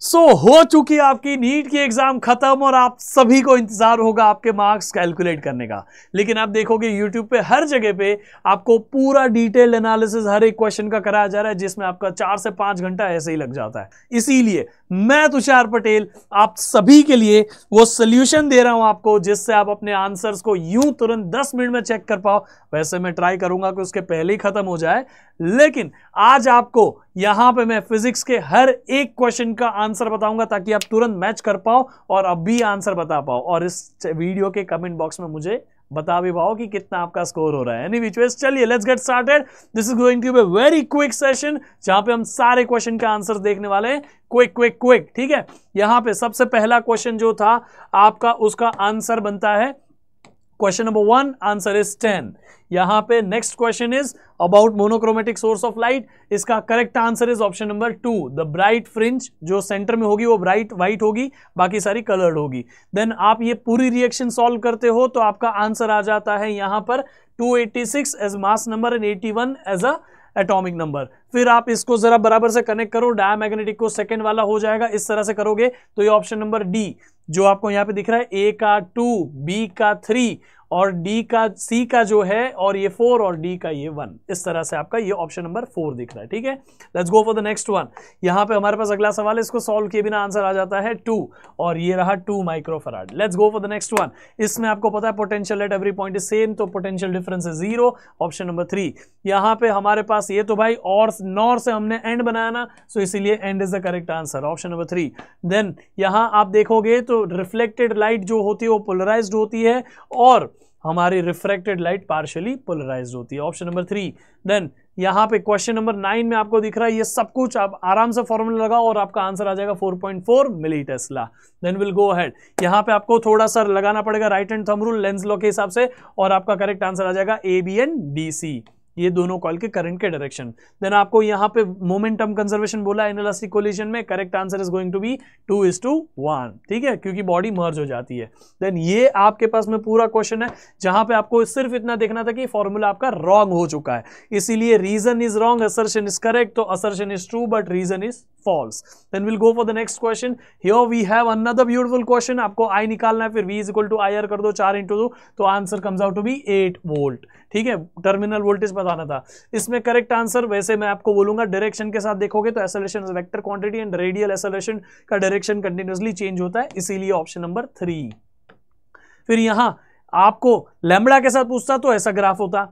सो so, हो चुकी आपकी नीट की एग्ज़ाम ख़त्म और आप सभी को इंतज़ार होगा आपके मार्क्स कैलकुलेट करने का लेकिन आप देखोगे यूट्यूब पे हर जगह पे आपको पूरा डिटेल एनालिसिस हर एक क्वेश्चन का कराया जा रहा है जिसमें आपका चार से पांच घंटा ऐसे ही लग जाता है इसीलिए मैं तुषार पटेल आप सभी के लिए वो सोल्यूशन दे रहा हूं आपको जिससे आप अपने आंसर्स को यूं तुरंत दस मिनट में चेक कर पाओ वैसे मैं ट्राई करूंगा कि उसके पहले ही ख़त्म हो जाए लेकिन आज आपको यहां पर मैं फिजिक्स के हर एक क्वेश्चन का आंसर आंसर बताऊंगा ताकि आप तुरंत मैच कर पाओ और अब भी आंसर बता पाओ और इस वीडियो के कमेंट बॉक्स में मुझे बता भी पाओ कि कितना आपका स्कोर हो रहा है एनी विच वेज चलिए let's get started this is going to be very quick session जहां पे हम सारे क्वेश्चन के आंसर देखने वाले हैं क्विक क्विक क्विक ठीक है यहां पे सबसे पहला क्वेश्चन जो था आपका उसका आंसर बनता है question number one answer is ten यहां पे next question is about monochromatic source of light इसका correct answer is option number two the bright fringe जो सेंटर में होगी वो ब्राइट व्हाइट होगी बाकी सारी कलर्ड होगी देन आप ये पूरी रिएक्शन सॉल्व करते हो तो आपका आंसर आ जाता है यहां पर 286 as mass number and 81 as a atomic number फिर आप इसको जरा बराबर से कनेक्ट करो डायमैग्नेटिक को सेकेंड वाला हो जाएगा इस तरह से करोगे तो ये ऑप्शन नंबर डी जो आपको यहाँ पे दिख रहा है ए का टू बी का थ्री और डी का सी का जो है और ये फोर और डी का ये वन इस तरह से आपका ये ऑप्शन नंबर फोर दिख रहा है ठीक है let's go for the next one यहां पे हमारे पास अगला सवाल है इसको सॉल्व किए बिना आंसर आ जाता है टू और ये रहा two microfarad let's go for the next one इसमें आपको पता है potential at every point is same तो potential difference is zero option number three यहाँ पे हमारे पास ये तो भाई और नॉर से हमने एंड बनाया ना सो इसीलिए and is the correct answer option number three then यहां आप देखोगे तो रिफ्लेक्टेड लाइट जो होती है वो पोलराइज होती है और हमारी रिफ्रैक्टेड लाइट पार्शली पोलराइज होती है ऑप्शन नंबर थ्री देन यहाँ पे क्वेश्चन नंबर नाइन में आपको दिख रहा है ये सब कुछ आप आराम से फॉर्मूला लगाओ और आपका आंसर आ जाएगा 4.4 millitesla then will go ahead यहाँ पे आपको थोड़ा सा लगाना पड़ेगा right and thumb rule Lenz law के हिसाब से और आपका करेक्ट आंसर आ जाएगा A B N D C ये दोनों कॉल के करंट के डायरेक्शन देन आपको यहाँ पे मोमेंटम कंजर्वेशन बोला एनालिस्टिक कोलिशन में correct answer is going to be two is to one ठीक है क्योंकि बॉडी मर्ज हो जाती है देन ये आपके पास में पूरा क्वेश्चन है जहां पे आपको सिर्फ इतना देखना था कि फॉर्मूला आपका रॉन्ग हो चुका है इसीलिए reason is wrong assertion is correct तो assertion is true but reason is false then we'll go for the next question here we have another beautiful question आपको i निकालना है फिर v is equal to ir कर दो चार into दो तो answer comes out to be eight volt ठीक है टर्मिनल वोल्टेज बताना था इसमें करेक्ट आंसर वैसे मैं आपको बोलूंगा डायरेक्शन के साथ देखोगे तो acceleration vector quantity and radial acceleration का डायरेक्शन कंटिन्यूसली चेंज होता है इसीलिए ऑप्शन नंबर थ्री फिर यहां आपको लेमड़ा के साथ पूछता तो ऐसा ग्राफ होता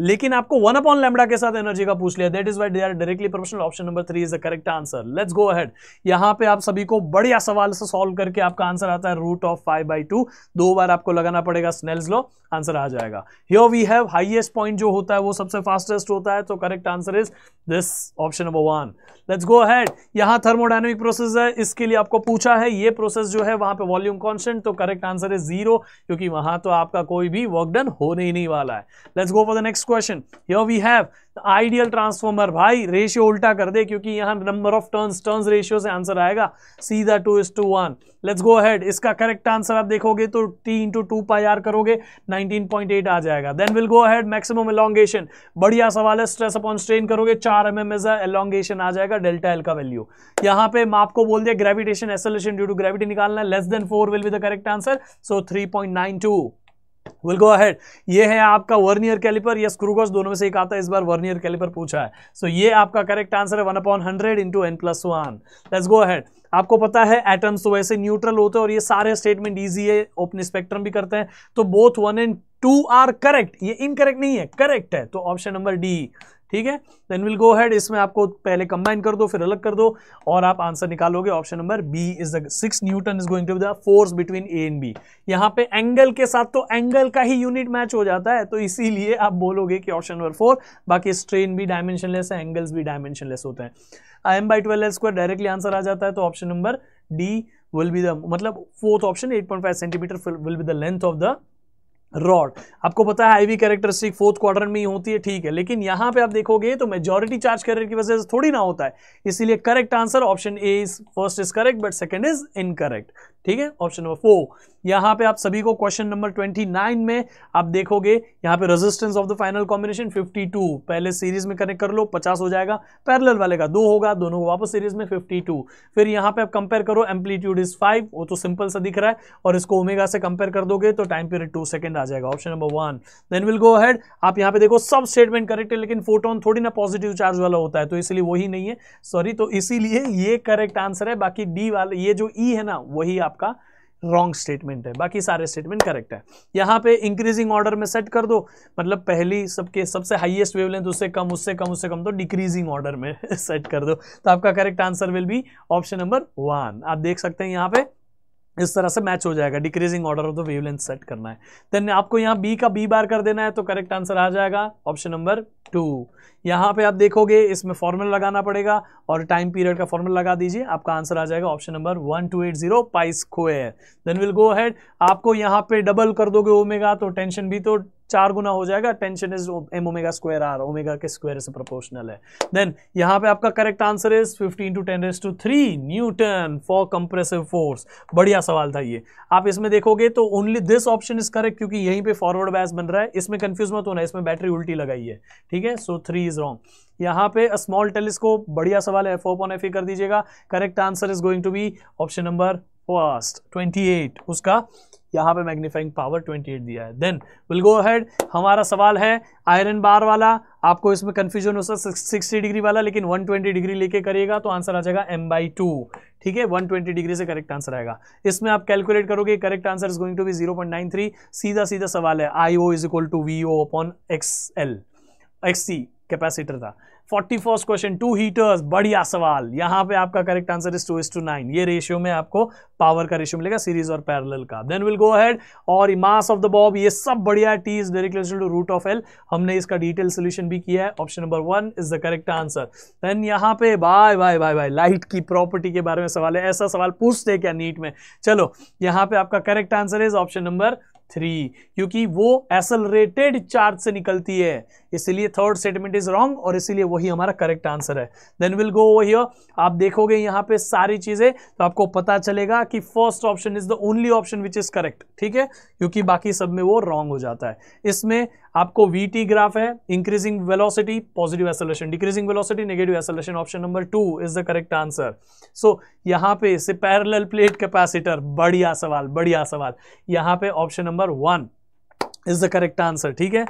लेकिन आपको वन अपॉन लेमडा के साथ एनर्जी का पूछ लिया that is why they are directly proportional option number three is the correct answer let's go ahead यहां पे आप सभी को बढ़िया सवाल से सॉल्व करके आपका आंसर आता है root of five by two दो बार आपको लगाना पड़ेगा स्नेल्स लो आंसर आ जाएगा here we have highest point जो होता है वो सबसे फास्टेस्ट होता है तो correct answer is this option number one let's go ahead यहां थर्मोडाइनमिक प्रोसेस है इसके लिए आपको पूछा है ये प्रोसेस जो है वहां पे वॉल्यूम कॉन्स्टेंट तो करेक्ट आंसर इज जीरो क्योंकि वहां तो आपका कोई भी वर्क डन होने ही नहीं वाला है let's go for the next next question here we have ideal transformer भाई रेशियो उल्टा कर दे क्योंकि यहाँ number of turns turns ratio से आंसर आएगा सीधा to is to one let's go had इसका करेक्ट आंसर आप देखोगे तो T into two pi are करोगे 19.8 आ जाएगा then will go had maximum elongation बढ़िया सवाल है स्ट्रेस अपॉन स्ट्रेन करोगे चार एम एम एज एलोंगेशन आ जाएगा डेल्टा एल का वैल्यू यहाँ पे मैं आपको बोल दिया gravitation acceleration due to gravity निकालना है less than four will be the correct answer so three point nine two will go ahead ये है आपका वर्नियर कैलिपर या स्क्रूगॉस दोनों में से एक आता है इस बार वर्नियर कैलिपर पूछा है सो so, ये आपका करेक्ट आंसर है one upon hundred into N plus one let's go ahead आपको पता है एटम्स तो वैसे न्यूट्रल होते हैं और ये सारे स्टेटमेंट ईजी है ओपन स्पेक्ट्रम भी करते हैं तो both one and two are correct ये इनकरेक्ट नहीं है करेक्ट है तो ऑप्शन नंबर डी ठीक है देन विल गो हैड इसमें आपको पहले कंबाइन कर दो फिर अलग कर दो और आप आंसर निकालोगे option number B is the six newton is going to the force between A and B यहाँ पे एंगल के साथ तो एंगल का ही यूनिट मैच हो जाता है तो इसीलिए आप बोलोगे कि ऑप्शन नंबर फोर बाकी स्ट्रेन भी डायमेंशनलेस है एंगल्स भी डायमेंशनलेस होते हैं I am by twelve square directly answer आ जाता है तो option number D will be the मतलब fourth option five centimetre will be the length of the rod आपको पता है आईवी कैरेक्टरिस्टिक फोर्थ क्वार्टर में ही होती है ठीक है लेकिन यहां पे आप देखोगे तो मेजॉरिटी चार्ज कैरियर की वजह से थोड़ी ना होता है इसीलिए correct answer option A is first is correct but second is incorrect ठीक है ऑप्शन नंबर फोर यहां पे आप सभी को क्वेश्चन नंबर 29 में आप देखोगे यहाँ पे resistance of the final combination 52 पहले सीरीज में कनेक्ट कर लो 50 हो जाएगा पैरेलल वाले का दो होगा दोनों वापस सीरीज में 52 फिर यहाँ पे आप कंपेयर करो एम्पलीट्यूड इज 5 वो तो सिंपल सा दिख रहा है और इसको ओमेगा से कंपेयर कर दोगे तो टाइम पीरियड टू सेकेंड आ जाएगा option number one then will go ahead आप यहाँ पे देखो सब स्टेटमेंट करेक्ट है लेकिन फोटोन थोड़ी ना पॉजिटिव चार्ज वाला होता है तो इसलिए वही नहीं है सॉरी तो इसीलिए ये करेक्ट आंसर है बाकी डी वाले ये जो ई e है ना वही आपका रॉन्ग स्टेटमेंट है बाकी सारे स्टेटमेंट करेक्ट है यहाँ पे इंक्रीजिंग ऑर्डर में सेट कर दो मतलब पहली सबके सबसे हाईएस्ट वेवलेंथ उससे कम उससे कम उससे कम तो डिक्रीजिंग ऑर्डर में सेट कर दो तो आपका correct answer will be option number one आप देख सकते हैं यहाँ पे इस तरह से मैच हो जाएगा decreasing order of the wavelength set करना है देन आपको यहाँ बी का बी बार कर देना है तो करेक्ट आंसर आ जाएगा ऑप्शन नंबर टू यहाँ पे आप देखोगे इसमें फॉर्मूला लगाना पड़ेगा और टाइम पीरियड का फॉर्मूला लगा दीजिए आपका आंसर आ जाएगा option number one two eight zero pi square then will go ahead आपको यहाँ पे डबल कर दोगे ओमेगा तो टेंशन भी तो चार गुना हो जाएगा tension is M omega square R omega के स्क्वायर से प्रोपोर्शनल है देन यहाँ पे आपका correct answer is fifteen two ten raise to three newton for compressive force बढ़िया सवाल था ये आप इसमें देखोगे तो only this option is correct क्योंकि यहीं पे फॉरवर्ड बैस बन रहा है इसमें कंफ्यूज मत होना इसमें बैटरी उल्टी लगाई है ठीक ठीक है सो थ्री इज रॉन्ग यहाँ पे स्मॉल टेलीस्कोप बढ़िया सवाल है एफ ओपन एफ कर दीजिएगा correct answer is going to be option number first 28 उसका यहाँ पे मैग्नीफाइंग पावर 28 दिया है देन विल गो अहेड हमारा सवाल है आयरन बार वाला आपको इसमें कन्फ्यूजन हो सकता है सिक्सटी डिग्री वाला लेकिन 120 डिग्री लेके करिएगा तो आंसर आ जाएगा एम बाई टू ठीक है 120 डिग्री से करेक्ट आंसर आएगा इसमें आप कैलकुलेट करोगे correct answer is going to be 0.93 सीधा सीधा सवाल है I O is equal to V O upon X L X C capacitor था forty first question two heaters बढ़िया सवाल यहाँ पे आपका correct answer is two is to nine ये रेशियो में आपको पावर का रेशियो मिलेगा सीरीज और पैरेलल का देन विल गो अहेड और मास ऑफ द बॉब ये सब बढ़िया है T is directly to root of L हमने इसका डिटेल सोल्यूशन भी किया है option number one is the correct answer then यहाँ पे bye bye bye bye light की प्रॉपर्टी के बारे में सवाल है ऐसा सवाल पूछते क्या नीट में चलो यहाँ पे आपका correct answer is option number three क्योंकि वो एसलरेटेड चार्ज से निकलती है इसलिए थर्ड स्टेटमेंट इज रॉन्ग और इसीलिए वही हमारा करेक्ट आंसर है देन विल गो ओवर आप देखोगे यहाँ पे सारी चीजें तो आपको पता चलेगा कि first option is the only option which is correct ठीक है क्योंकि बाकी सब में वो रॉन्ग हो जाता है इसमें आपको वी टी ग्राफ है increasing velocity positive acceleration decreasing velocity negative acceleration option number two is the correct answer so यहाँ पे इसे पैरेलल प्लेट कैपेसिटर बढ़िया सवाल बढ़िया सवाल यहाँ पे option number one is the correct answer ठीक है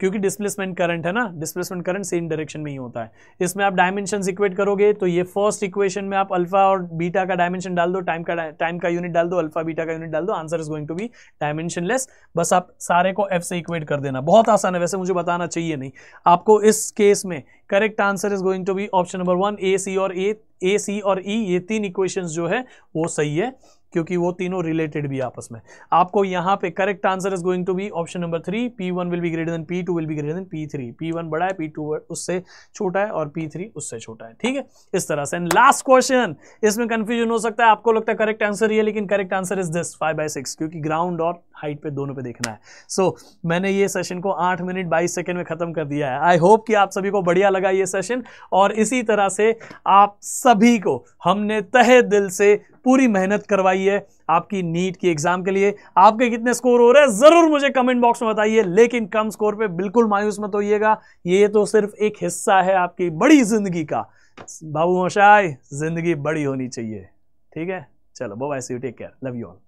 क्योंकि डिस्प्लेसमेंट करंट है ना डिस्प्लेसमेंट करंट सेम डायरेक्शन में ही होता है इसमें आप डायमेंशन इक्वेट करोगे तो ये फर्स्ट इक्वेशन में आप अल्फा और बीटा का डायमेंशन डाल दो टाइम का टाइम का यूनिट डाल दो अल्फा बीटा का यूनिट डाल दो answer is going to be dimensionless बस आप सारे को एफ से इक्वेट कर देना बहुत आसान है वैसे मुझे बताना चाहिए नहीं आपको इस केस में correct answer is going to be option number one A C और ए ए सी और ई e, ये तीन इक्वेशंस जो है वो सही है क्योंकि वो तीनों रिलेटेड भी आपस में आपको यहां पे correct answer is going to be option number three P one will be greater than P two will be greater than P three P one बड़ा है पी टू उससे छोटा है और पी थ्री उससे छोटा है ठीक है इस तरह से एंड लास्ट क्वेश्चन इसमें कंफ्यूजन हो सकता है आपको लगता है करेक्ट आंसर ये लेकिन correct answer is this five by six क्योंकि ग्राउंड और हाइट पे दोनों पे देखना है सो so, मैंने ये सेशन को आठ मिनट बाईस सेकेंड में ख़त्म कर दिया है आई होप कि आप सभी को बढ़िया लगा ये सेशन और इसी तरह से आप सभी को हमने तहे दिल से पूरी मेहनत करवाई है आपकी नीट की एग्जाम के लिए आपके कितने स्कोर हो रहे हैं जरूर मुझे कमेंट बॉक्स में बताइए लेकिन कम स्कोर पे बिल्कुल मायूस मत होइएगा ये तो सिर्फ एक हिस्सा है आपकी बड़ी जिंदगी का बाबू मशाई जिंदगी बड़ी होनी चाहिए ठीक है चलो बो bye take care love you all